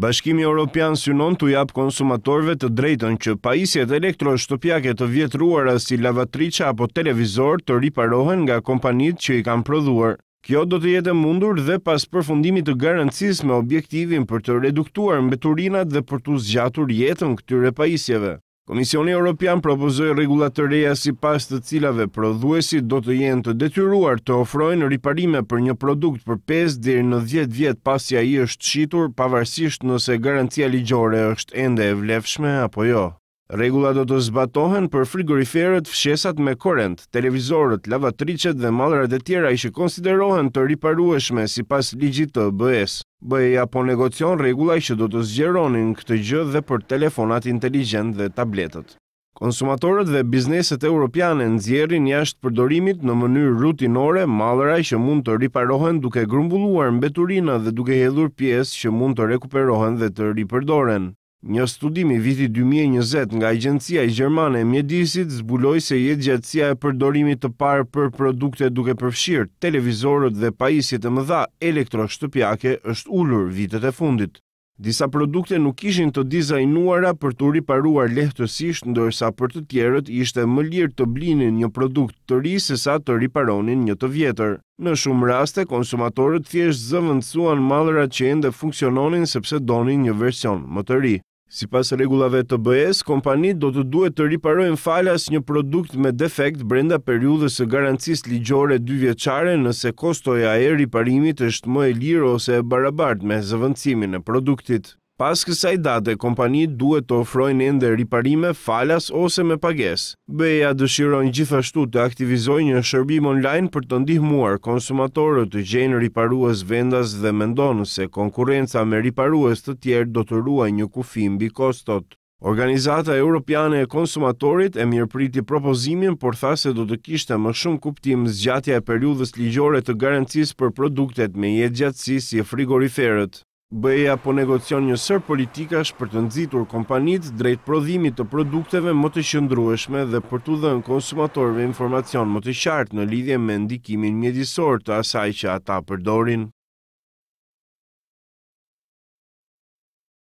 Bashkimi Europian synon të japë konsumatorve të drejton që pajisjet elektroshtopjake të vjetruara si lavatriqa apo televizor të riparohen nga kompanit që i kam prodhuar. Kjo do të jetë mundur dhe pas përfundimit të garancis me objektivin për të reduktuar mbeturinat dhe për të zgjatur jetën këtyre pajisjeve. Komisioni Europian propozoj regulat të reja si pas të cilave prodhuesi do të jenë të detyruar të ofrojnë riparime për një produkt për 5 dhe në 10 vjet pasja i është shqitur, pavarësisht nëse garantia ligjore është ende e vlefshme apo jo. Regula do të zbatohen për frigoriferet, fshesat me korent, televizorët, lavatricet dhe malrat e tjera ishë konsiderohen të riparueshme si pas ligjit të bëhes. Bëja po negocion regula ishë do të zgjeronin këtë gjë dhe për telefonat inteligent dhe tabletet. Konsumatorët dhe bizneset europiane në zjerin jashtë përdorimit në mënyrë rutinore malëra i që mund të riparohen duke grumbulluar në beturina dhe duke hedhur pjesë që mund të rekuperohen dhe të ripërdoren. Një studimi viti 2020 nga agjencia i Gjermane e Mjedisit zbuloj se jetë gjatësia e përdorimit të parë për produkte duke përfshirë, televizorët dhe pajisjet e mëdha elektroshtëpjake është ullur vitet e fundit. Disa produkte nuk ishin të dizajnuara për të riparuar lehtësisht ndërsa për të tjerët ishte më lirë të blinin një produkt të ri se sa të riparonin një të vjetër. Në shumë raste, konsumatorët thjesht zëvëndësuan madhëra që ende funksiononin sepse donin një version më të ri. Si pas regullave të bëjes, kompanit do të duhet të riparojnë falas një produkt me defekt brenda periudës e garancis ligjore dy vjeqare nëse kostoja e riparimit është më e lirë ose e barabart me zëvëndësimin e produktit. Pas kësaj date, kompani duhet të ofrojnë ende riparime falas ose me pages. Beja dëshirojnë gjithashtu të aktivizojnë një shërbim online për të ndihmuar konsumatorët të gjenë riparues vendas dhe mendonë se konkurenca me riparues të tjerë do të ruaj një kufim bi kostot. Organizata Europiane e Konsumatorit e mirë priti propozimin, por tha se do të kishte më shumë kuptim zgjatja e periudhës ligjore të garancis për produktet me jetë gjatësi si frigoriferët be po negocion një sër politikash për të nëzitur kompanit drejt prodhimit të produkteve më të shëndrueshme dhe për të dhënë konsumatorve informacion më të qartë në lidhje me ndikimin mjedisor të asaj që ata përdorin.